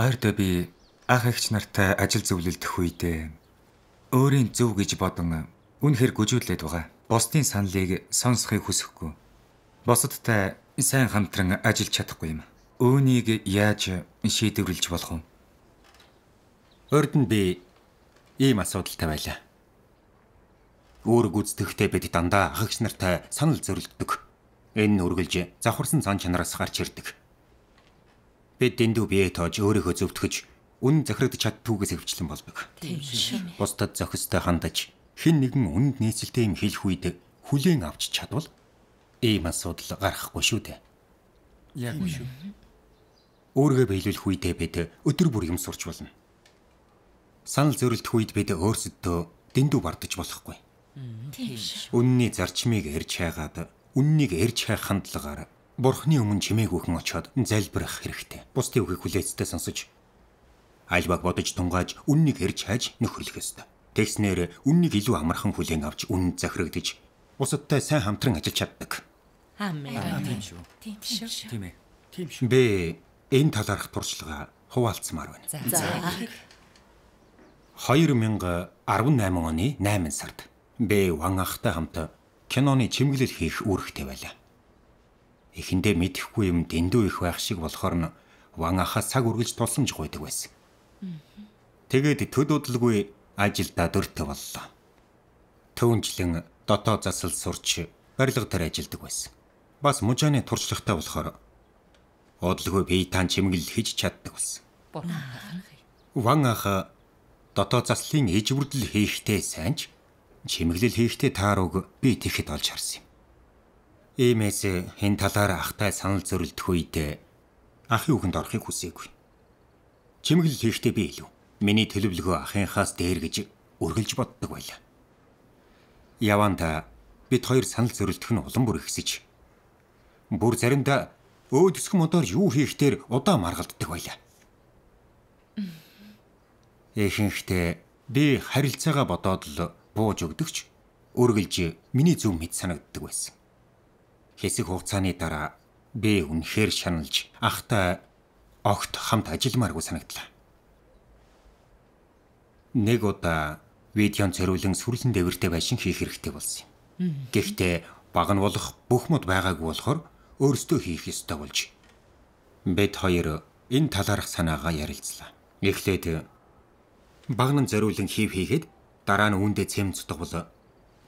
Ойрдоо би анх агч нартай ажил зөвлөлдөх үедээ өөрийн зөв гэж бодон үн хэр гүжүүлээд байгаа. Бусдын саналыг сонсохыг хүсэхгүй. Босдтай сайн хамтран ажиллаж чадахгүй юм. Үүнийг яаж шийдвэрлэж болох вэ? Урд нь би ийм асуудалтай байлаа. Үүрэг гүйцэтгэхдээ бид дандаа агч нартай санал зөрөлддөг. Энэ нүргэлж завхарсан цан чанараас гарч ирдэг бид дэндүү бие тоож өөрийгөө зөвтгөж үн захирагдаж чаддгүйгээс хөвчлэн болдог. Бусдад зохистой хандаж хэн нэгэн үнд нийцэлтэй юм хэлэх үед хүлээн авч чадвал ийм асуудал гарахгүй шүү дээ. Яг үгүй шүү. Өөргөө биелүүлэх үедээ бид өдөр бүр юм сурч болно. Санал зөрөлдөх үед бид өөрсөдөө дэндүү бардаж болохгүй. Үнний зарчмыг эрж хайгаад үннийг эрж хайх хандлагаар Бурхны өмнө чимээгүйхэн очиод залбирах хэрэгтэй. Бусдын үгийг хүлээцтэй сонсож альбаг бодож тунгааж үннийг хэрж хайж нөхөрлөх ёстой. Тэгснээр үннийг илүү амархан хүлээн авч үнэнд захирагдж бусадтай сайн хамтран ажиллаж чаддаг. Аамен. Тийм шүү. Тийм шүү. Тийм ээ. Тийм шүү. Бэ энэ талаарх туршлага хуваалцмаар байна. За. 2018 оны 8 сард Бэ Ван ахтай хамт киноны чимэглэл хийх үүрэгтэй байлаа эхэндээ мэдхгүй юм дэндүү их байх шиг болохоор нь ван ахаас цаг үргэлж тулсан ч гойдаг байсан. Тэгээд төдөөдлгүй ажилда дөртө боллоо. Төөнчлэн дотоо засал сурч барилга төр ажилдаг байсан. Бас мужааны туршлагатай болохоор удалгүй бие таан чимгэл хийж чаддаг болсон. Ван аха дотоо заслын ижвэрдэл хийхдээ сайн ч чимэглэл хийхдээ таарууг би тэгэхэд олж харсан юм. Иймээс хэн талаар ахтай санал зөрөлдөх үед ахын үгэнд орохыг хүсээгүй. Чимэгл хийхдээ би илүү. Миний төлөвлөгөө ахынхаас дээр гэж үргэлж боддог байлаа. Яванда бид хоёр санал зөрөлдөх нь улам бүр ихсэж бүр заримдаа өөдөсгөн модоор юу хийхээр удаа маргалддаг байлаа. Эхэнхдээ би харилцаагаа бодоод л бууж өгдөгч үргэлж миний зөв мэд санагддаг байсан хэсэг хугацааны дараа би үнэхээр шаналж ахтай огт хамт ажилламааргүй санагдлаа. Нэг удаа видеон цэвэрлэн сүрлэн дэвэртэй байшин хийх хэрэгтэй болсон юм. Гэхдээ баг нь болох бүх мод байгаагүй болохоор өөрсдөө хийх ёстой болж бид хоёр энэ талаарх санаагаа ярилцлаа. Эхлээд баг нь зориулан хийв хийгээд дараа нь үүндээ цэм цутгавл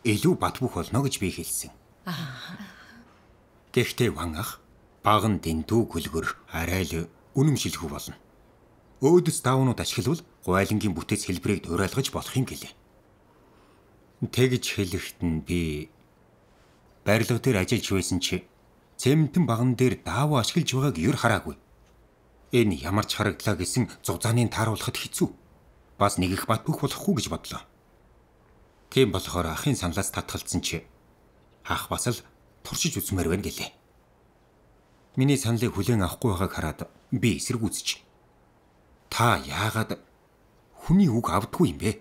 илүү бат бөх болно гэж би хэлсэн. Аа. Гэхдээ ван ах баг нь дэндүү гөлгөр арай л үнэмшилгүй болно. Өөдөс давнууд ашиглавал гуайлангийн бүтээц хэлбэрийг дуурайлгаж болох юм гэлээ. Тэгж хэлэхэд нь би барилга дээр ажиллаж байсан чи цементэн баган дээр даавуу ашиглаж байгааг юр хараагүй. Энэ ямар ч хараглаа гэсэн зузааныг тааруулахад хэцүү. Бас нэг их бат бүх болохгүй гэж бодлоо. Тийм болохоор ахын саналаас татгалцсан чи ах бас л туршиж үзмээр байна гэлээ. Миний саналыг хүлээн авахгүй байгааг хараад би эсэргүүцэж. Та яагаад хүний үг авдгүй юм бэ?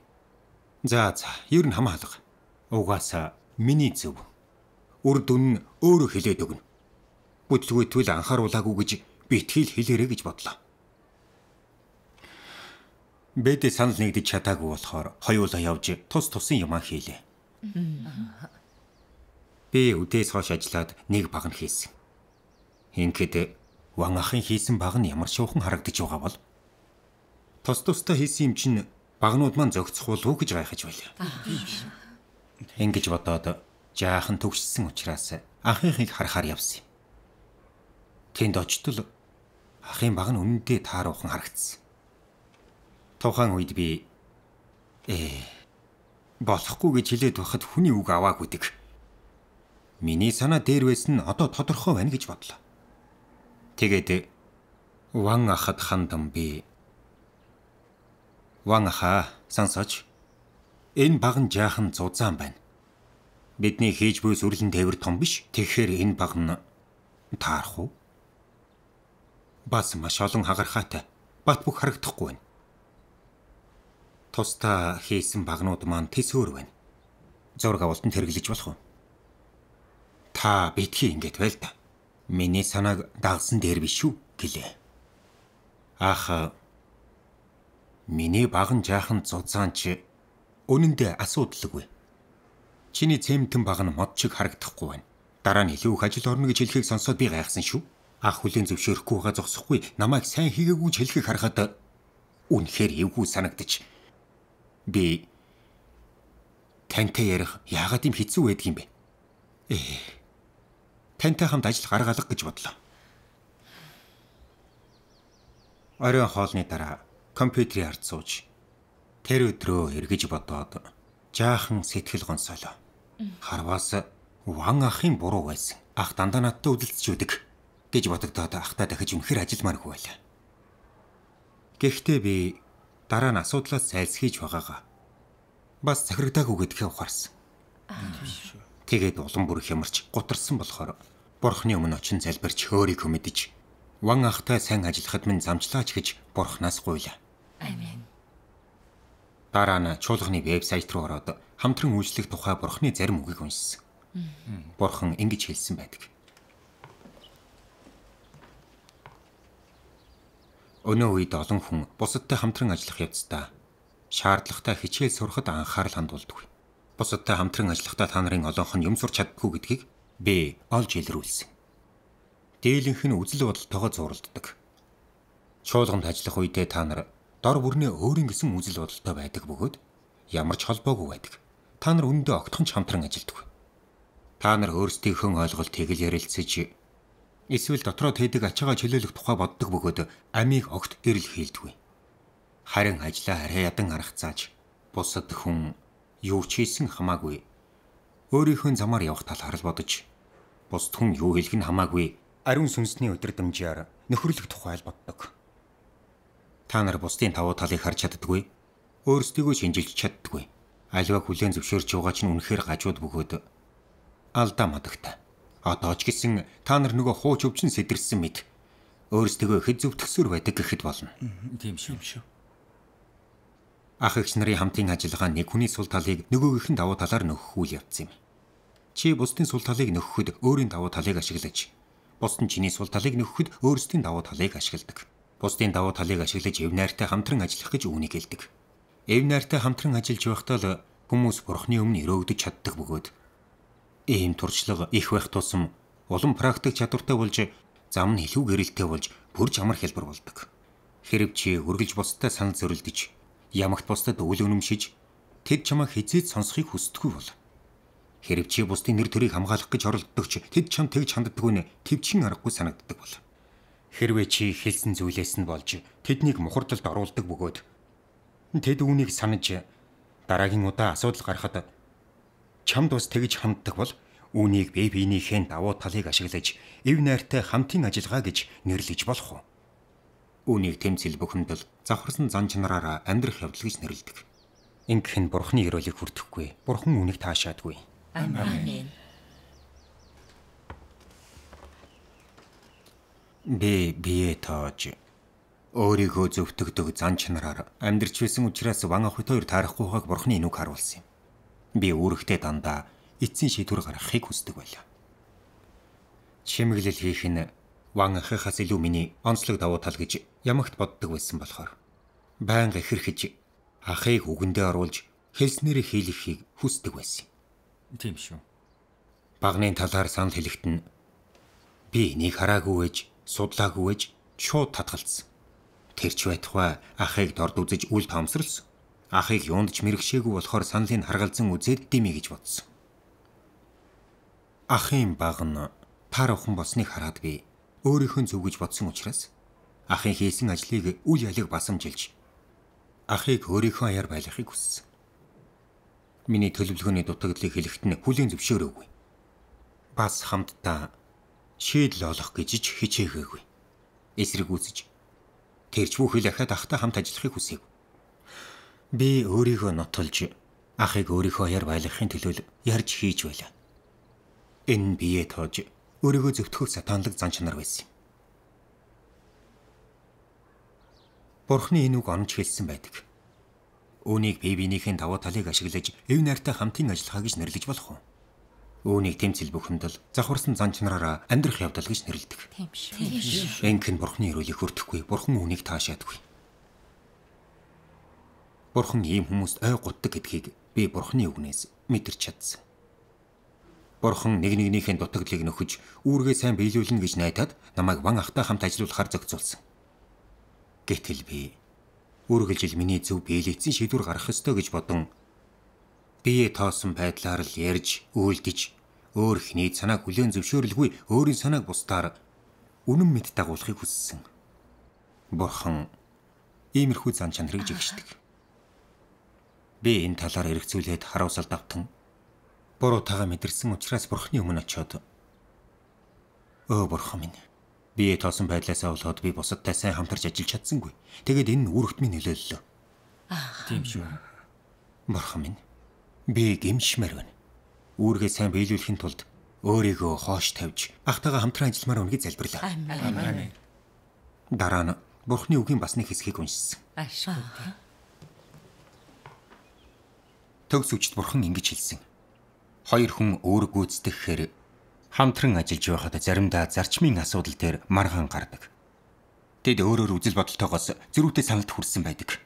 За за, ер нь хамаа алга. Угаасаа миний зөв. Үр дүн нь өөрөө хэлээд өгнө. Бүтлгүйтэл анхааруулаагүй гэж би итгэл хэлээрэ гэж бодлоо. Бэдэ санал нэгдэж чадаагүй болохоор хоёулаа явж тус тусын юмаа хийлээ. Би үдээс хойш ажиллаад нэг баг нь хийсэн. Ингээд Ван ахын хийсэн баг нь ямар шуухан харагдаж байгаа бол тус тустай хийсэн юм чинь багнууд маань зөгцөх болов гэж гайхаж байлаа. Ингэж бодоод жаахан төгссөн учраас анхынхыг харахаар явсан юм. Тэнд очтол ахын баг нь үнэндээ тааруухан харагдсан. Тухайн үед би ээ болохгүй гэж хэлээд байхад хүний үг аваагүй дэг. Миний санаа дээр байсан нь одоо тодорхой байна гэж бодлоо. Тэгээд Ван ахад хандан би. Ван аха сансаж энэ баг нь жаахан зузаан байна. Бидний хийж буй сүрлэн тээвэр том биш. Тэгэхээр энэ баг нь таарах уу? Бас маш олон хагархаатай. Бат бүх харагдахгүй байна. Тусдаа хийсэн багнууд маань тэсөөр байна. Зураг авалтанд хэрэглэж болох уу? Та битгий ингэж байл та. Миний санааг дагсан дээр биш үү гэлээ. Аха Миний баган жаахан зузаан чи үнэндээ асуудалгүй. Чиний цэмтэн баг нь мод шиг харагдахгүй байна. Дараа нь илүү их ажил орно гэж хэлхийг сонсоод би гайхсан шүү. Ах хүлийн зөвшөөрөхгүй байгаа зогсохгүй намайг сайн хийгээгүй ч хэлхийг харахад үнэхээр эвгүй санагдаж би тантай ярих яагаад юм хэцүү байдгийм бэ? Ээ тантай хамт ажил гаргалах гэж бодлоо. Оройн хоолны дараа компьютерийн ард сууж тэр өдрөө эргэж бодоод жаахан сэтгэл гонсоолоо. Харваас ван ахын буруу байсан. Ах дандаа надтай үдэлцчүүдэг гэж бодогдоод ахтай дахиж үнэхэр ажилмааргүй байлаа. Гэхдээ би дараа нь асуудлаас зайлсхийж байгаагаа бас захирагдаагүй гэдгээ ухаарсан. Аа. Тэгээд улам бүр хямарч гутарсан болохоор бурхны өмнө очин залбирч хөөрийг хүмэдэж ван ахтай сайн ажиллахад минь замчлаач гэж бурхнаас гуйлаа. Амен. Дараа нь чуулганы вебсайт руу ороод хамтран үйлчлэх тухай бурхны зарим үгийг уншсан. Бурхан ингэж хэлсэн байдаг. Өнөө үед олон хүн бусадтай хамтран ажиллах явцдаа шаардлагатай хичээл сурахад анхаарал хандуулдаг бусадтай хамтран ажиллахдаа та нарын олонх нь юм сурч чаддгүй гэдгийг би олж илрүүлсэн. Дээлэнх нь үзэл бодолтойгоо зуралддаг. Чуулганд ажиллах үедээ та нар дор бүрнээ өөрийн гэсэн үзэл бодолтой байдаг бөгөөд ямар ч холбоогүй байдаг. Та нар өндөө огтхон ч хамтран ажилддаг. Та нар өөрсдийнхөө ойлголтыг л ярилцаж эсвэл дотроо тэдэг ачаагаа чөлөөлөх тухай боддог бөгөөд амийг огт эрэл хийлдэггүй. Харин ажлаа арай ядан аргацааж бусад хүн юу ч хийсэн хамаагүй. Өөрийнхөө замаар явах талаар л бодож бусд хүн юу хэлэх нь хамаагүй. Ариун сүнсний өдрөмжөөр нөхөрлөх тухай л боддог. Та нар бусдын тавуу талыг харж чаддгүй. Өөрсдийгөө шинжилж чаддгүй. Аливаа хүлэн зөвшөөрч байгаа ч үнэхээр гажууд бөгөөд алдаа мадагтай. Одоо ч гэсэн та нар нөгөө хууч өвчин сэтэрсэн мэд өөрсдөө ихэд зөвтгсөр байдаг гэхэд болно. Тийм шүү, тийм шүү. Ах эгч нарын хамтын ажиллагаа нэг хүний сул талыг нөгөөгийнх нь давуу талаар нөхөхүүл явц юм. Чи бусдын сул талыг нөхөхөд өөрийн давуу талыг ашиглаж, бусд нь чиний сул талыг нөхөхөд өөрсдийн давуу талыг ашигладаг. Бусдын давуу талыг ашиглаж эв найртай хамтран ажиллах гэж үүнийг хэлдэг. Эв найртай хамтран ажиллаж байхдаа л хүмүүс бурхны өмнө өрөөгдөж чаддаг бөгөөд ийм туршлага их байх тусам улам практик чадвартай болж зам нь илүү гэрэлтэй болж бүр ч амар хэлбэр болдог. Хэрв чи үргэлж бусдад санал зөрөлдөж Ямагт бусдад үл үнэмшиж тэд чамаа хизээд сонсохыг хүсдэггүй бол хэрв чи бусдын нэр төрийг хамгаалах гэж оролддог ч тэд чам тэгж ханддаг үнэ төвчин аргагүй санагддаг бол хэрвээ чи хэлсэн зүйлээс нь болж тэднийг мухардалд оруулдаг бөгөөд тэд үүнийг санаж дараагийн удаа асуудал гарахад чамд бас тэгж ханддаг бол үүнийг бэбинийхэн давуу талыг ашиглаж эв найртай хамтын ажиллагаа гэж нэрлэж болох уу Үүнийг тэмцэл бухимдал завхарсан зан чанараараа амьдрах явдал гэж нэрлэдэг. Ингэх нь Бурхны ёроолыг хүртэхгүй. Бурхан үүнийг таашаадгүй. Амен. Би бие тааж өөрийгөө зөвтгдөг зан чанараар амьдрч байсан учраас ван ах хоёр таарахгүй байгааг Бурхны нүг харуулсан юм. Би үүрэгтэй дандаа эцсийн шийдвэр гаргахыг хүсдэг байлаа. Чимэглэл хийх нь Ван ахихаас илүү миний онцлог давуу тал гэж ямагт боддог байсан болохоор байнга ихэрхэж ахыг үгэндээ оруулж хэлснээр хийлэхийг хүсдэг байсан. Тийм шүү. Багны талаар санал хэлэхэд нь би энийг хараагүй ээж, судлаагүй ээж шууд татгалцсан. Тэр ч байтугай ахыг дорд үзэж үл тоомсорлсон. Ахыг юундч мэрэгшээгүй болохоор саналыг харгалзан үзээд димий гэж бодсон. Ахын баг нь тар ухан болсныг хараад би өөрийнхөө зөв гэж бодсон учраас ахын хийсэн ажлыг үл ялэг басамжилж ахыг өөрийнхөө аяар байлгахыг хүссэн. Миний төлөвлөгөөний дутагдлыг хэлэхэд нь хүлийн зөвшөөрөөгүй. Бас хамтдаа шийдэл олох гэж ч хичээгээгүй. Эсрэг үзэж тэрч бүх хил ахад ахтай хамт ажиллахыг хүсэв. Би өөрийгөө нотолж ахыг өөрийнхөө аяар байлгахын төлөө ярьж хийж байлаа. Энэ бие тоож өөрийгөө зөвтгөх сатанлаг зан чанар байсан юм. Бурхны энэ үг оноч хэлсэн байдаг. Үүнийг бие биенийхэн давуу талыг ашиглаж, эв найртай хамтын ажиллахаа гэж нэрлэж болох уу? Үүнийг тэмцэл бүхэндл завхарсан зан чанараараа амьдрах явдал гэж нэрлэдэг. Тийм шүү. Энх нь Бурхны өрөөлийг хүртэхгүй, Бурхан үүнийг таашаадгүй. Бурхан ийм хүмүүст ой гутдаг гэдгийг би Бурхны үгнээс мэдэрч чадсан. Борхон нэг нэгнийхээ дутагдлыг нөхөж үүргээ сайн биелүүлнэ гэж найдаад намайг ван ахтай хамт ажиллаулахар зохицуулсан. Гэтэл би үргэлжил миний зөв биелэгдсэн шийдвэр гарах ёстой гэж бодон бие тоосон байдлаар л ярьж үйлдэж өөр ихний санааг хүлээн зөвшөөрөлгүй өөрийн санааг бусдаар үнэн мэд дагуулахыг хүссэн. Бурхан иймэрхүү зан чанарыг жигшдэг. Би энэ талаар эргцүүлээд харуулсал давтан буруутайгаа мэдэрсэн учраас бурхны өмнө очиод өө бурхан минь бие тоосон байдлаасаа болоод би бусадтай сайн хамтарч ажиллаж чадсангүй. Тэгээд энэ үүрэгт минь нөлөөллөө. Аа. Тийм шүү. Бурхан минь би гимшмээр байна. Үүргээ сайн биелүүлэхин тулд өөрийгөө хоош тавьж ахтайгаа хамтран ажилламаар үнгийг залбирлаа. Аминь. Дараа нь Бурхны үгийн бас нэг хэсгийг уншсан. Ашгүй. Төгс үчт бурхан ингэж хэлсэн хоёр хүн өөр гүйцэтгэхээр хамтран ажиллаж байхад заримдаа зарчмын асуудал дээр маргаан гардаг. Тэд өөрөөр үзэл бодолтойгоос зөрүүтэй саналд хүрсэн байдаг.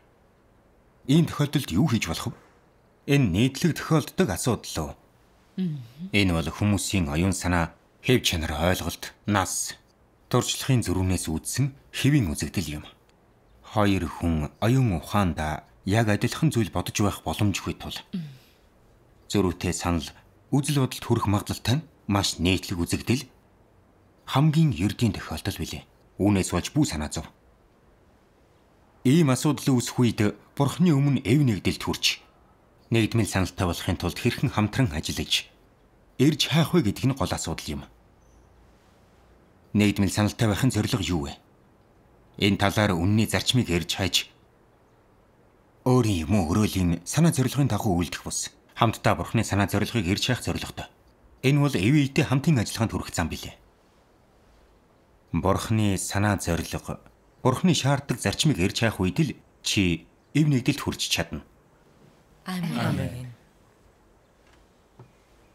Ийм тохиолдолд юу хийж болох вэ? Энэ нийтлэг тохиолддог асуудал уу? Энэ бол хүмүүсийн оюун санаа, хэв чанар, ойлголт, нас, туршлагын зөрүүнээс үүдсэн хэвийн үзэгдэл юм. Хоёр хүн оюун ухаандаа яг адилхан зүйл бодож байх боломжгүй тул зөрүүтэй санал үзэл бодолд хүрэх магадлалтай нь маш нээтлэг үзэгдэл хамгийн ердийн тохиолдол билээ. Үүнээс болж бүү санаа зов. Ийм асуудал үүсэх үед бурхны өмнө эв нэгдэлд хүрч нэгдмэл саналтай болохын тулд хэрхэн хамтран ажиллаж ирж хайх вэ гэдг нь гол асуудал юм. Нэгдмэл саналтай байхын зорилго юу вэ? Энэ талаар үнний зарчмыг ирж хайж өөрийн юм өрөөлийн санаа зорилгын дагуу үйлдэх бус хамтдаа бурхны санаа зорилгыг ирж хайх зорилготой. Энэ бол эвээтэй хамтын ажиллагаанд хүрэх зам билээ. Бурхны санаа зорилго, бурхны шаарддаг зарчмыг ирж хайх үед л чи эв нэгдэлд хүрч чадна. Амен.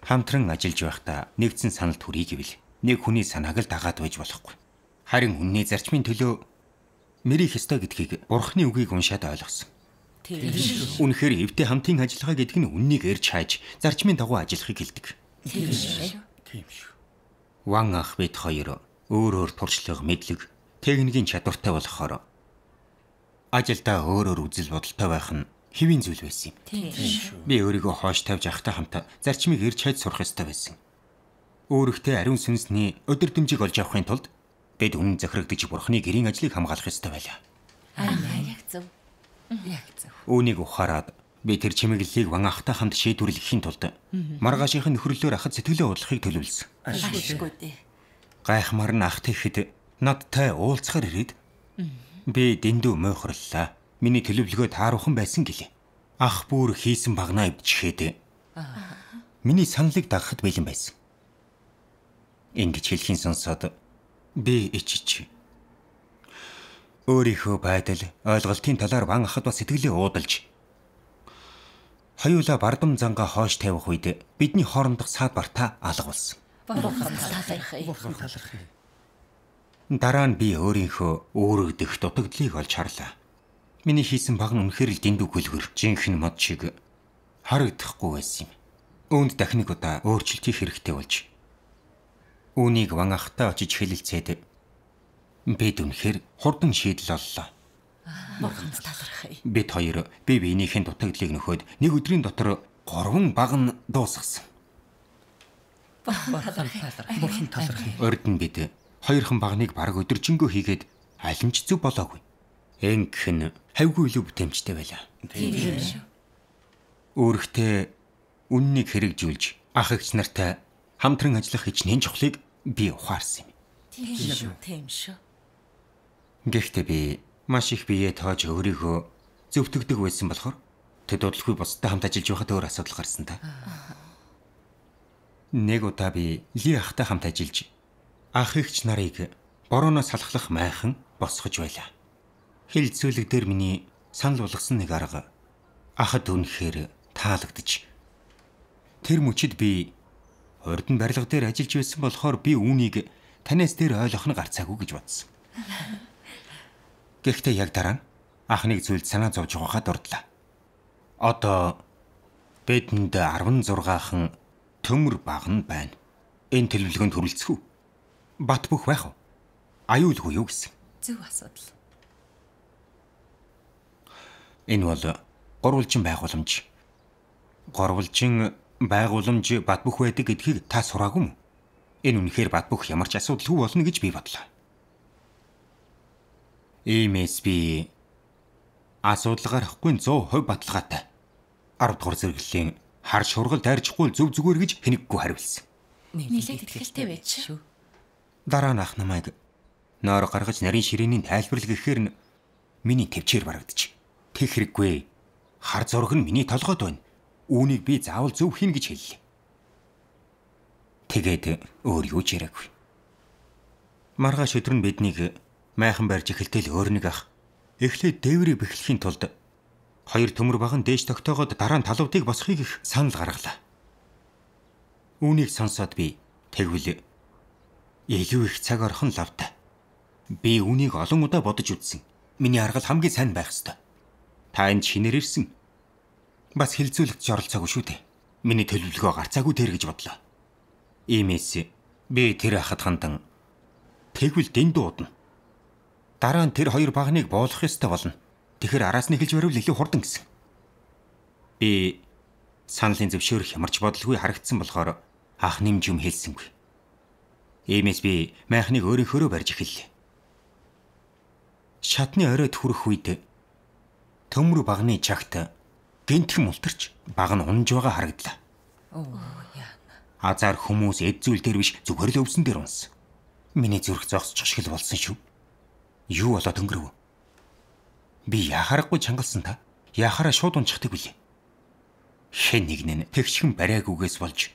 Хамтран ажиллаж байхдаа нэгдсэн санал төрий гэвэл нэг хүний санааг л дагаад байж болохгүй. Харин үнний зарчмын төлөө мэрих ёстой гэдгийг бурхны үгийг уншаад ойлгосон. Тийм шүү. Үнэхээр эвдээ хамтын ажиллагаа гэдэг нь үннийг эрж хайж зарчмын дагуу ажиллахыг хэлдэг. Тийм шүү. Тийм шүү. Ван ах бид хоёр өөр өөр туршлага мэдлэг техникийн чадвартай болохоор ажилдаа өөр өөр үзэл бодолтой байх нь хэвийн зүйл байсан юм. Тийм шүү. Би өөрийгөө хоош тавьж ахтай хамт зарчмыг эрж хайж сурах ёстой байсан. Өөрөхтэй ариун сүнсний өдөр дэмжиг олж авахын тулд бид үнэн захирагдж бурхны гэрийн ажлыг хамгаалах ёстой байлаа. Аа яг зөв. Үүнийг ухаарад би тэр чимэглэлийг ван ахтай хамт шийдвэрлэхийн тулд маргаашийнх нь нөхрөлөөр ахад сэтгэлээ бодлохыг төлөвлөсөн. Ашиггүй дээ. Гайхмаар нь ах тэгэхэд надтай уулзахаар ирээд би дэндүү мойхорлоо. Миний төлөвлөгөө тааруухан байсан гэлээ. Ах бүр хийсэн багнаа өвчхээд. Миний саналыг дагахад бэлэн байсан. Ингэж хэлхийн сонсоод би ичиж Өөрийнхөө байдал, ойлголтын талаар ван ахад бас сэтгэлээ уудалж хоёулаа бардам зангаа хоош тавих үед бидний хоорондох саад бартаа алга болсон. Бурхан талархъя. Бурхан талархъя. Дараа нь би өөрийнхөө өөрөгдөх дутагдлыг олж харлаа. Миний хийсэн баг нь үнэхээр л дэндүү гүлгөр, жинхэнэ мод шиг харагдахгүй байсан юм. Үүнд дахин нэг удаа өөрчлөлт хийх хэрэгтэй болж. Үүнийг ван ахтаа очиж хэлэлцээд Бид үнэхээр хурдан шийдэл оллоо. Бурханд талархъя. Бид хоёр бие биенийхэн дутагдлыг нөхөд нэг өдрийн дотор 3 баг нь дуусгасан. Бурхан талархъя. Бурхан талархъя. Ордон бид хоёрхан багныг баг өдөржингөө хийгээд аль нь ч зүг болоогүй. Энгх нь хавгүй илүү бүтэмжтэй байлаа. Тийм шүү. Өөрөхтэй үннийг хэрэгжүүлж ах эгч нартай хамтран ажиллах хичнээн чухлыг би ухаарсан юм. Тийм шүү. Тийм шүү. Гэхдээ би маш их биеэ тоож өөрийгөө зөвтгдөг байсан болохоор тэд удалгүй бусдад хамт ажиллаж байхад өөр асуудал гарсан та. Нэг удаа би Ли ахтай хамт ажиллаж ах ихч нарыг борооноос салхлах майхан босгож байлаа. Хил цөөлөг дээр миний санал болгосон нэг арга ахад үнэхээр таалагдж тэр мөчид би хурдан барилга дээр ажиллаж байсан болохоор би үүнийг танаас дээр ойлгох нь гарцаагүй гэж бодсон. Гэхдээ яг дараа нь анхныг зүйлд санаа зовж байгаахад дурдлаа. Одоо бидэнд 16хан төмөр баг нь байна. Энэ төлөвлөгөөнд хүрэлцэх үү? Бат бөх байх уу? Аюулгүй юу гэсэн. Зөв асуудал. Энэ бол горволжин байгууламж. Горволжин байгууламж бат бөх байдаг гэдгийг та сураагүй мө? Энэ үнэхээр бат бөх ямар ч асуудалгүй болно гэж би бодлоо. Иймээс би асуудалгаар ахгүй 100% баталгаатай. 10 дугаар зэрэглэлийн хар шургал тарьжгүй зөв зүгээр гэж хэнэггүй хариулсан. Нийлээд ихтэй байж шүү. Дараа нь ах намайг нойр гаргаж нарийн ширээний тайлбарлал гэхээр нь миний төвчээр барагдчих. Тэг хэрэггүй. Хар зург нь миний толгойд байна. Үүнийг би заавал зөв хийнэ гэж хэллээ. Тэгээд өөр юу ч яриаггүй. Маргааш өдөр нь биднийг майхан барьж эхэлтэл өөрнөг ах. Эхлээд дээврийг бэхлэхийн тулд хоёр төмөр баган дээш тогтоогод дараа нь талуудыг босхийг их санал гаргалаа. Үүнийг сонсоод би тэгвэл илүү их цаг орхон л авдаа. Би үүнийг олон удаа бодож үзсэн. Миний аргал хамгийн сайн байх ёстой. Та энд шинээр ирсэн. Бас хилцүүлэгч оролцоогүй шүү дээ. Миний төлөвлөгөө гарцаагүй тэр гэж бодлоо. Иймээс би тэр хахад хандан тэгвэл дэнд дуудана. Дараа нь тэр хоёр багныг боолох ёстой болно. Тэгэхэр араас нь эхэлж баривал илүү хурдан гэсэн. Би саналын зөвшөөрөх ямарч бодолгүй харагдсан болохоор анх нэмж юм хэлсэнгүй. Иймээс би майхныг өөрийнхөөрөө барьж эхэллээ. Шатны оройд хүрэх үед төмөр багны чагт гинтхэн мултарч баг нь унж байгаа харагдлаа. Оо яа. Азар хүмүүс эд зүйл дээр биш зүгээр л өвсөн дээр унсан. Миний зүрх зогсчих шиг л болсон шүү. Юу болоод өнгөрөв? Би яхарахгүй чангалсан та. Яхараа шууд унчихдаг билээ. Хэн нэг нь тэгшхэн барайгүйгээс болж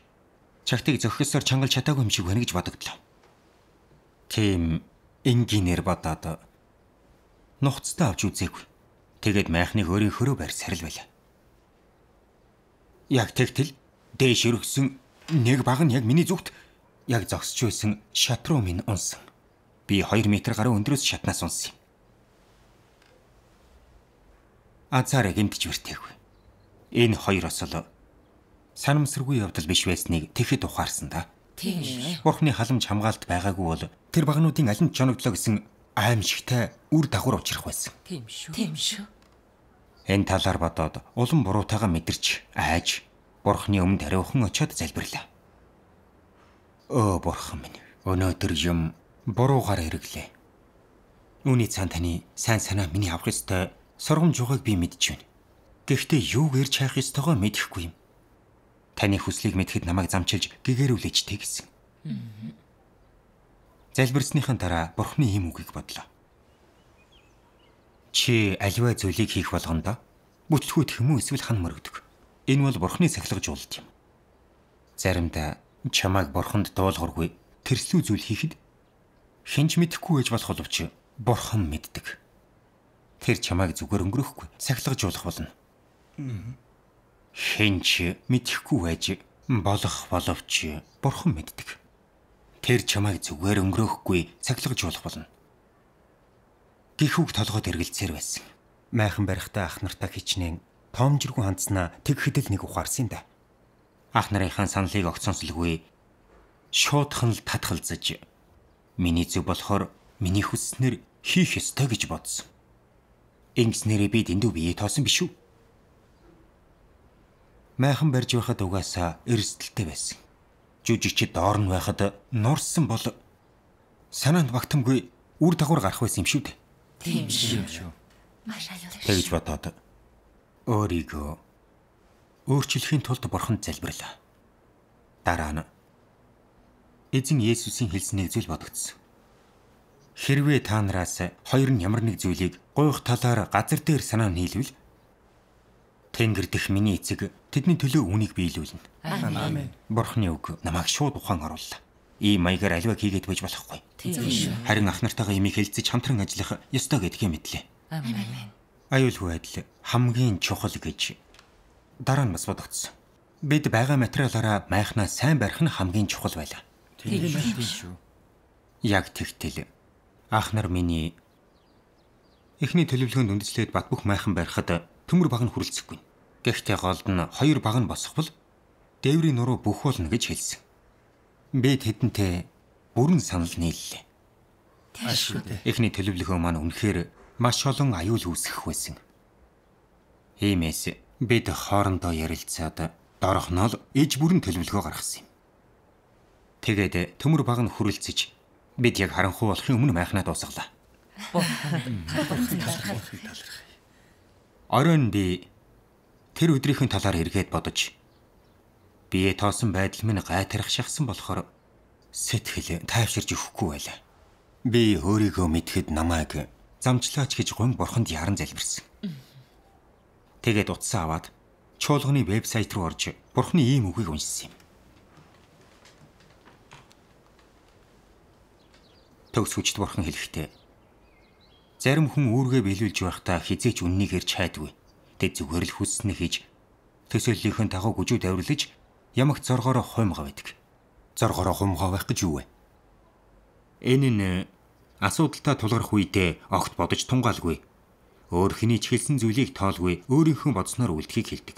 чагтыг зөхсөөр чангалж чатаагүй юм шиг байна гэж бодогдлоо. Тийм энгийнээр бодоод нухацтай авч үзээгүй. Тэгээд майхныг өөрийн хөрөө барь сарил байлаа. Яг тэгтэл дээш өргсөн нэг баг нь яг миний зүгт яг зогсож байсан шат руу минь унсан. Би 2 метр гаруй өндрөөс шатнаас унсан юм. Азаар гэмтж вэртэйгүй. Энэ хоёр осол санамсргүй явдал биш байсныг тэгэхэд ухаарсан да. Тийм ээ. Бурхны халамж хамгаалт байгаагүй бол тэр багнуудын аль нь чоногдлоо гэсэн аимшигтай үр дагавар учрах байсан. Тийм шүү. Тийм шүү. Энэ талаар бодоод улам буруутайгаа мэдэрч айж бурхны өмнө тариухан очиод залбирлаа. Өө бурхан минь. Өнөөдөр юм буруугаар эргэлээ. Үүний цаан таны сайн санаа миний авах ёстой сургам жугыг би мэдэж байна. Гэхдээ юу гэрч хайх ёстойгоо мэдэхгүй юм. Таны хүслийг мэдхэд намайг замчилж гэгэрүүлээч тэг гэсэн. Залбирсныхаа дараа бурхны ийм үгийг бодлоо. Чи аливаа зүйлийг хийх болгондоо бүтлгүүт хүмүү эсвэл хан мөрөгдөг. Энэ бол бурхны сахилгаж уулт юм. Заримдаа чамайг бурханд дуулуургүй тэрслүү зүйл хийхэд хинч мэдэхгүй байж болох боловч бурхан мэддэг. Тэр чамайг зүгээр өнгөрөхгүй сахилгажуулах болно. Хинч мэдэхгүй байж болох боловч бурхан мэддэг. Тэр чамайг зүгээр өнгөрөхгүй сахилгажуулах болно. Гихүүг толгойд эргэлцээр байсан. Майхан барихтай ах нартаа хичнээн тоомжиргүй хандснаа тэг хэдэл нэг ухаарсан да. Ах нарынхаа саналыг огцонцлгүй шуудхан л татгалзаж Миний зүг болохоор миний хүснэр хийх ёстой гэж бодсон. Ингэснээрээ би дэндүү бие тоосон биш үү? Майхан барьж байхад угаасаа эрсдэлтэй байсан. Жүжигчд доор нь байхад нурсан бол санаанд багтамгүй үр дагавар гарах байсан юм шүү дээ. Тийм шүү. Маш аюулгүй. Тэгж бодоод өөрийгөө өөрчлөхийн тулд бурханд залбирлаа. Дараа нь эзэн Есүсийн хэлснээ зөвл бодогдсон. Хэрвээ та нараас хоёр нь ямар нэг зүйлийг гойх талаар газар дээр санаа нийлвэл Тэнгэр дэх миний эцэг тэдний төлөө үнийг биелүүлнэ. Аамен. Бурхны үг намайг шууд ухаан орууллаа. Ийм маягаар аливаа хийгээд байж болохгүй. Харин ах нартайгаа имийг хэлцэж хамтран ажиллах ёстой гэдгийг мэдлээ. Аамен. Аюулгүй байдал хамгийн чухал гэж дараа нь бас бодогдсон. Бид байгаа материалаараа майхнаа сайн барих нь хамгийн чухал байлаа. Тийм шүү. Яг тэгтэл анх нар миний эхний төлөвлөгөөнд үндэслээд бат бөх майхан барихад төмөр баг нь хүрэлцэхгүй. Гэхдээ голд нь хоёр баг нь босхвол дээврийн нуруу бөхүүлнэ гэж хэлсэн. Би тэдэнтэй бүрэн санал нийллээ. Эхний төлөвлөгөө маань үнэхээр маш олон аюул үүсгэх байсан. Иймээс бид хоорондоо ярилцаад дорхонол иж бүрэн төлөвлөгөө гаргасан юм. Тэгээд э, төмөр баг нь хүрлцэж бид яг харанхуй болохын өмнө майхнаа дуусгалаа. Орон би тэр өдрийнхөө талаар эргээд бодож бие тоосон байдал минь гайтрах шахсан болохоор сэтгэл э, тайвширж өвхгүй байлаа. Би өөрийгөө мэдхэд намайг замчлаач гэж гон бурханд яран залбирсан. Тэгээд утсаа аваад чуулганы вебсайт руу орж бурхны ийм үгийг уншсан юм. төгсгөжт бурхан хэлэхдээ зарим хүн үүргээ биелүүлж байхдаа хизээч үннийг ирж хайдгүй. Тэд зүгээр л хүссэнэ хийж төсөөллийнхэн дагуу гүжүүд авирлаж ямагт зоргоороо хуймгаа байдаг. Зоргоороо хуймгаа байх гэж юу вэ? Энэ нь э, асуудалтай тулгарх үедээ огт бодож тунгаалгүй. Өөр хэний ч хэлсэн зүйлийг тоолгүй өөрийнхөө бодсноор үлдхийг хэлдэг.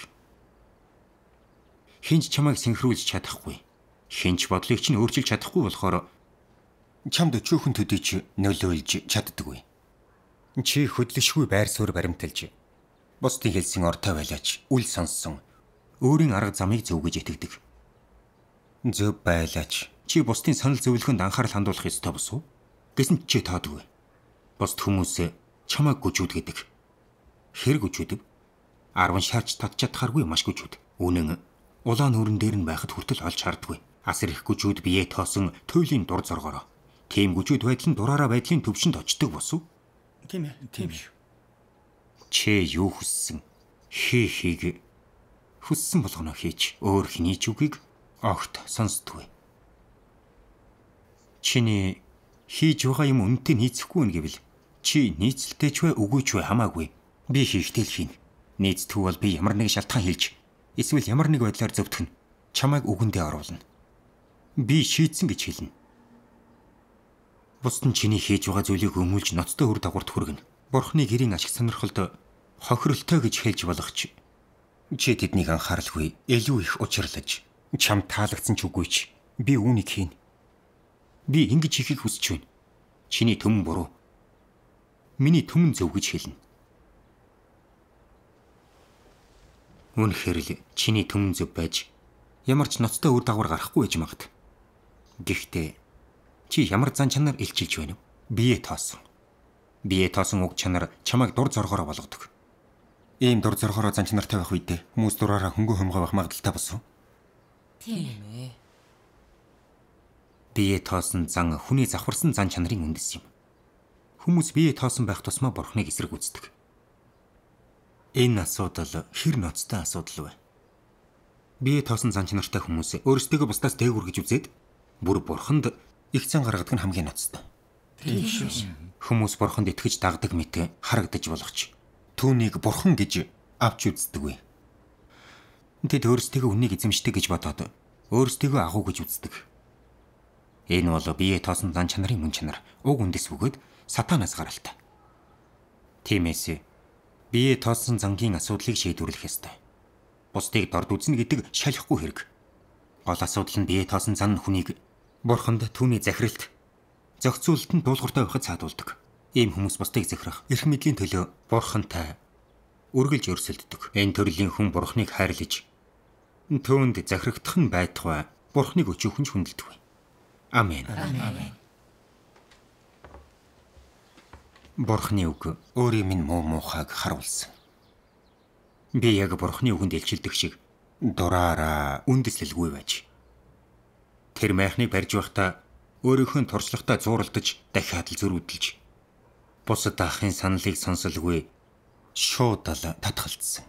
Хинч чамайг синхруулж чадахгүй. Хинч бодлыг чинь өөрчилж чадахгүй болохоор чамд өчөөхөн төдийч нөлөөлж чаддаггүй. Чи хөдлөшгүй байр суурь баримталж бусдын хэлсэн ортой байлаач үл сонссон өөрийн арга замыг зөв гэж итгэдэг. Зөв байлаач чи бусдын санал зөвлөхөнд анхаарал хандуулах ёстой бус уу? Гэсэн чи тоодгүй. Бусд хүмүүсээ чамайг гүжүүд гэдэг. Хэрэг гүжүүдэг? 10 шарч татж чадхааргүй маш гүжүүд. Үнэн улаан хөрөн дээр нь байхад хүртэл олж хардгүй. Асар их гүжүүд бие тоосон туйлын дур зоргороо Тийм гүжүүд байдал нь дураараа байдлын төвшөнд очдог босов? Тийм ээ, тийм шүү. Чээ юу хүссэн? Хий хийг хүссэн болгоно хийж өөр хиний ч үгийг огт сонсдгүй. Чиний хийж байгаа юм үнэтэй нийцэхгүй нэ гэвэл чи нийцэлтэй ч вэ үгүй ч вэ хамаагүй. Би хийхдээ л хийнэ. Нийцтгүй бол би ямар нэг шалтгаан хэлж эсвэл ямар нэг байдлаар зөвтгөн чамайг үгэндээ оруулна. Би шийдсэн гэж хэлнэ. Бусад нь чиний хийж байгаа зүйлийг өмүүлж ноцтой өр дагаварт хүргэнэ. Бурхны гэрийн ашиг сонирхолд хохиролтой гэж хэлж болох ч чи тэднийг анхааралгүй илүү их учирлаж чам таалагдсан ч үгүй ч би үүнийг хийнэ. Би ингэж хийхийг хүсэж байна. Чиний төмөн буруу. Миний төмөн зөв гэж хэлнэ. Үнэхээр л чиний төмөн зөв байж ямар ч ноцтой үр дагавар гарахгүй гэж магад. Гэхдээ Чи ямар зан чанар илчилж байна вэ? Бие тоосон. Бие тоосон уг чанар чамайг дур зоргоор болгодог. Ийм дур зоргоор зан чанартай байх үедээ хүмүүс дураараа хөнгөө хомгоо байх магадaltaй болсон. Тийм ээ. Бие тоосон зан хүний завхарсан зан чанарын үндэс юм. Хүмүүс бие тоосон байх тусмаа бурхныг эсрэг үздэг. Энэ асуудал хэр ноцтой асуудал вэ? Бие тоосон зан чанартай хүмүүс өөрсдөө бусдаас дээгүр гэж үзээд бүр бурханд их зэн гаргадаг нь хамгийн ноцтой. Тийм шүү. Хүмүүс бурханд итгэж дагдаг мэтгэ харагдаж болгоч түүнийг бурхан гэж авч үздэггүй. Тэд өөрсдөө үнийг эзэмшдэг гэж бодоод өөрсдөө агуу гэж үздэг. Энэ бол биеэ тоосон зан чанарын мөн чанар. Уг үндэс бөгөөд сатанаас гаралтай. Тиймээс биеэ тоосон зангийн асуудлыг шийдвэрлэх ёстой. Бусдыг дорд үзнэ гэдэг шалихгүй хэрэг. Гол асуудал нь биеэ тоосон зан хүнийг Бурханд түүний захиралд зохицуулалт нь туулгартай байхад цаадуулдаг. Ийм хүмүүс бусдыг захирах эрх мэдлийн төлөө бурхантай үргэлж өрсөлддөг. Энэ төрлийн хүн бурхныг хайрлаж түүнд захирагдах нь байтах ба бурхныг өчөөхөн ч хүндэлдэг. Амен. Амен. Бурхны үг өөрийн минь муу муухайг харуулсан. Би яг бурхны үгэнд илчилдэг шиг дураараа үндэслэлгүй байж Тэр майхныг барьж байхдаа өөрийнхөө туршлагатай зууралдаж дахиад л зөрүүдэлж бусад ахын саналыг сонсолгүй шууд л татгалцсан.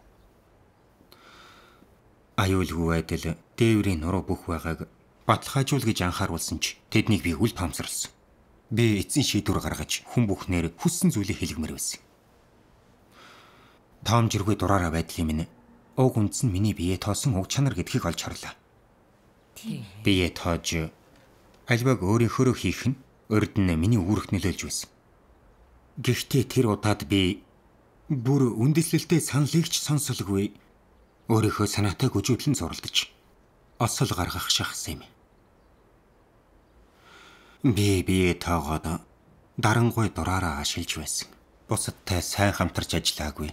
Аюулгүй байдал дээврийн нуруу бүх байгааг баталгаажуул гэж анхааруулсан ч тэднийг би үл таамсарлсан. Би эцсийн шийдвэр гаргаж хүн бүхнэр хүссэн зүйлийг хэлгмээр байсан. Таамжиргүй дураараа байдлын минь уг үндэс нь миний биеэ тоосон уг чанар гэдгийг олж харлаа. Бие тоож альваг өөрийнхөө хийх нь урд нь миний үүрэг нөлөөлж байсан. Гэхдээ тэр удаад би бүр үндэслэлтэй саналыгч сонсолгүй өөрийнхөө санаатай гүжүүлэн зурлаж осол гаргах шахсан юм. Би бие тоогоод дарангуй дураараа ашиглаж байсан. Бусадтай сайн хамтарч ажиллаагүй.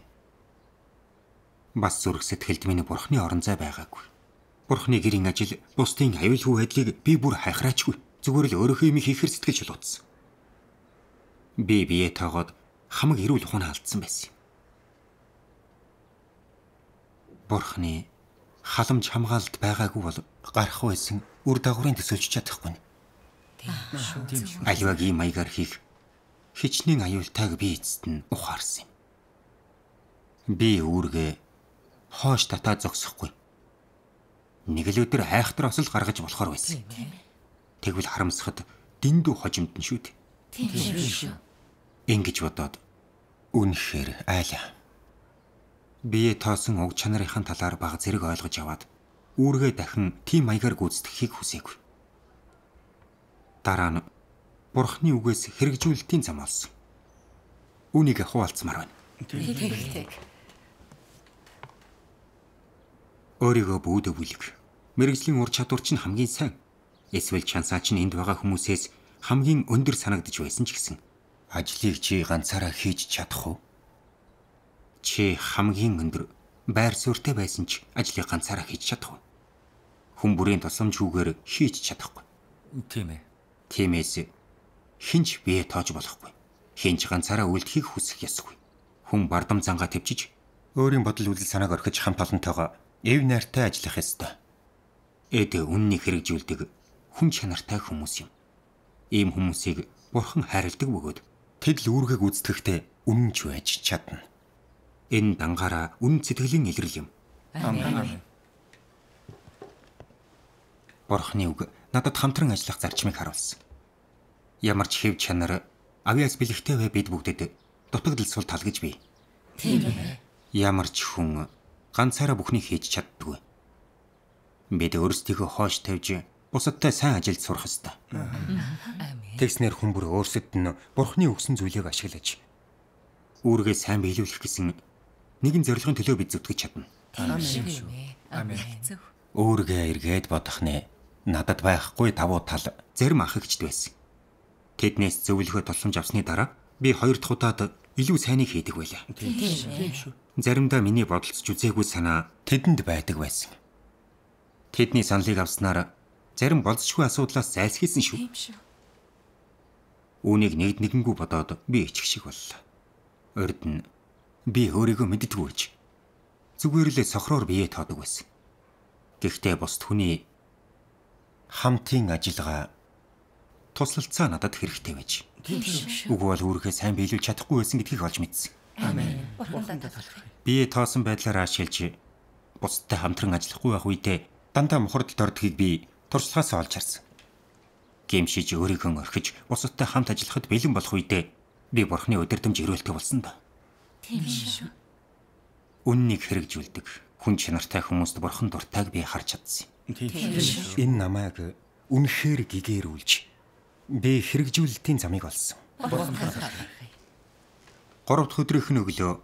Бас зүрх сэтгэлд миний бурхны орон зай байгаагүй. Бурхны гэрийн ажил, бусдын аюулгүй байдлыг би бүр хайхраачгүй. Зүгээр л өөрийнхөө юм хийхэр сэтгэл жолоодсон. Би бие тоогоод хамаг эрүүл ухаан алдсан байсан юм. Бурхны халамж хамгаалалд байгаагүй бол гарах байсан үр дагаврын төсөлж чадахгүй нь. Тийм шүү. Аливааг ийм маягаар хийх хичнээн аюултайг би эцэст нь ухаарсан юм. Би үүргээ хоош татаа зогсохгүй нэг л өдөр айхтар осол гаргаж болохоор байсан. Тэгвэл харамсахад дэндүү хожимд нь шүү дээ. Тийм шүү. Ингэж бодоод үнэхээр айлаа. Бие тоосон уг чанарын талаар баг зэрэг ойлгож аваад үүргээ дахин тийм маягаар гүйцэтгэхийг хүсээгүй. Дараа нь Бурхны үгээс хэрэгжүүлэлтийн зам олсон. Үнийг хуваалцмаар байна. Тэг тэг тэг. Өөрийгөө бүүдэв үлг. Мэргэжлийн ур чадвар чинь хамгийн сайн. Эсвэл чансаа чинь энд байгаа хүмүүсээс хамгийн өндөр санагдж байсан ч гэсэн ажлыг чи ганцаараа хийж чадах уу? Чи хамгийн өндөр байр суурьтай байсан ч ажлыг ганцаараа хийж чадах уу? Хүн бүрийн тусламжгүйгээр хийж чадахгүй. Тийм ээ. Тиймээс хинч бие тоож болохгүй. Хинч ганцаараа үлдэхийг хүсэх ёсгүй. Хүн бардам зангаа төвчж өөрийн бодол үзэл санааг орхиж хамт олонтойгоо эв нартай ажиллах ёстой. Эд үннийг хэрэгжүүлдэг хүн чанартай хүмүүс юм. Ийм хүмүүсийг бурхан хайрладаг бөгөөд тэд л үүргийг гүйцэтгэхдээ үнэнч байж чадна. Энэ дангаараа үнэн сэтгэлийн илрэл юм. Амен. Бурханы үг надад хамтран ажиллах зарчмыг харуулсан. Ямар ч хэв чанар авиас бэлэгтэй бай бид бүгдэд дутагдал сул тал гэж бий. Тийм ээ. Ямар ч хүн ганцаараа бүхнийг хийж чаддгүй. Бид өөрсдийнхөө хоош тавьж бусадтай сайн ажиллаж сурах ёстой. Тэгснэр хүн бүр өөрсдөд нь бурхны өгсөн зүйлийг ашиглаж үүргээ сайн биелүүлэх гэсэн нэгэн зорилгын төлөө бид зүтгэж чадна. Амен. Үүргээ эргээд бодох нэ надад байхгүй давуу тал зарим ахагчд байсан. Тэднээс зөвлөгөө тулсамж авсны дараа би хоёр дахь удаад илүү сайныг хийдэг байлаа. Тийм шүү. Заримдаа миний бодолцож үзээгүй санаа тэдэнд байдаг байсан. Тэдний саналыг авснаар зарим болзошгүй асуудлаас зайлсхийсэн шүү. Тийм шүү. Үүнийг нэгд нэгэнгүү бодоод би ичих шиг боллоо. Урд нь би өөрийгөө мэддэггүй ч зүгээр л сохроор бие тоодог байсан. Гэхдээ бусд хүний хамтын ажиллагаа туслалцаа надад хэрэгтэй байж. Тийм шүү. Үгүй бол үүрхээ сайн биелүүлж чадахгүй байсан гэдгийг олж мэдсэн. Амен. Би тоосон байдлаар ашиглаж бусдтай хамтран ажиллахгүй байх үедээ дандаа мухардалд ордгийг би туршлагаас олж харсан. Гэмшиж өөрийгөө орхиж бусдтай хамт ажиллахад бэлэн болох үедээ би бурхны өдөрдөмж өрөөлтэй болсон ба. Тийм шүү. Үннийг хэрэгжүүлдэг хүн чанартай хүмүүст бурхан дуртайг би харж чадсан. Тийм шүү. Энэ намайг үнэхээр гэгэрүүлж би хэрэгжүүлэлтийн замыг олсон. 3 дахь өдрийнх нь өглөө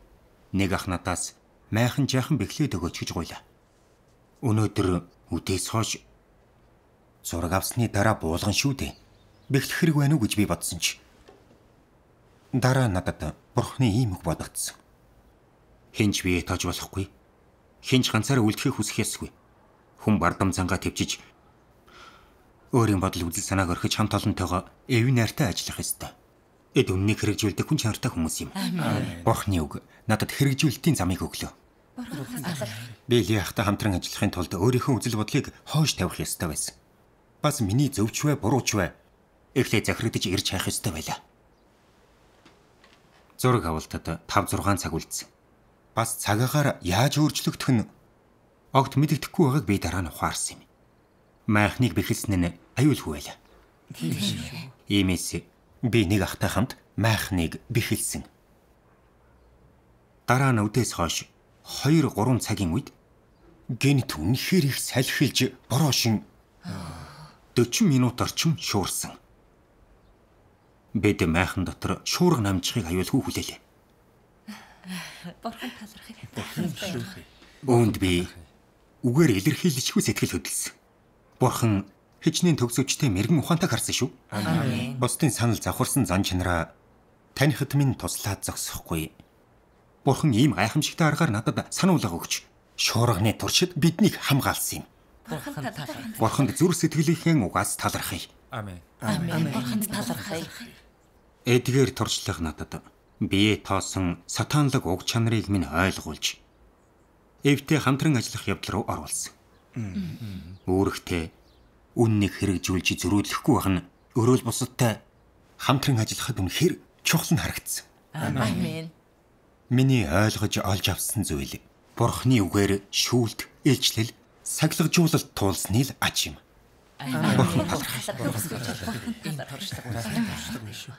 нэг ах надаас майхан жаахан бэхлээд өгөөч гэж гуйлаа. Өнөөдөр үдээс хойш зураг авсны дараа буулган шүү дээ. Бэхлэх хэрэг байна уу гэж би бодсон ч дараа надад бурхны ийм үг бодогдсон. Хинч бие тааж болохгүй. Хинч ганцаар үлдэхийг хүсэх ёсгүй. Хүн бардам зангаа төвчж Өөрийн бодол үзэл санааг орхиж хамт олонтойгоо эв найртай ажиллах ёстой. Эд үннийг хэрэгжүүлдэг хүн чанартай хүмүүс юм. Бурхны үг надад хэрэгжүүлэлтийн замыг өглөө. Би Лиахтай хамтран ажиллахын тулд өөрийнхөө үзэл бодлыг хойш тавих ёстой байсан. Бас миний зөвч вэ, буруу ч вэ? Эхлээ захирагдж ирж хайх ёстой байлаа. Зураг авалтад 5 6 цаг үлдсэн. Бас цагаагаар яаж өөрчлөгдөх нь огт мэдэгдэхгүй байгааг би дараа нь ухаарсан юм маахныг бэхэлсэн нь аюулгүй байлаа. Тийм шүү. Иймээс би нэг ахтай хамт маахныг бэхэлсэн. Дараа нь өдөөс хойш 2 3 цагийн үед гэнэт үнэхээр их салхилж бороо шин 40 минут орчим шуурсан. Бид майхан дотор шуурга намжихыг аюулгүй хүлээлээ. Бурхан талархыг. Үүнд би үгээр илэрхийлэхгүй сэтгэл хөдлөсөн. Бурхан хичнээн төгсөвчтэй мэрэгэн ухаантай харсан шүү. Амен. Бусдын санал завхарсан зан чанараа танихд минь туслаад зогсохгүй. Бурхан ийм гайхамшигтай аргаар надад сануулга өгч шуурганы туршид биднийг хамгаалсан юм. Бурханд зүр сэтгэлийнхэн угаас талархъя. Амен. Амен. Бурханд талархъя. Эдгээр туршлага надад бие тоосон сатанлаг уг чанарыг минь ойлгуулж эвтэ хамтран ажиллах явдал руу оруулсан. Өөрөхтэй үн нэг хэрэгжүүлж зөрүүлэхгүй байх нь өрөөл бусадтай хамтран ажиллахад үнэхээр чухал нь харагдсан. Аамен. Миний ойлгож олж авсан зүйл Бурхны үгээр шүүлт, илчлэл, сахилгажуулалт туулсны л аж юм. Аамен. Бурхан талархал. Бурхан талархал. Энэ туршлага үнэхээр туршлага биш үү?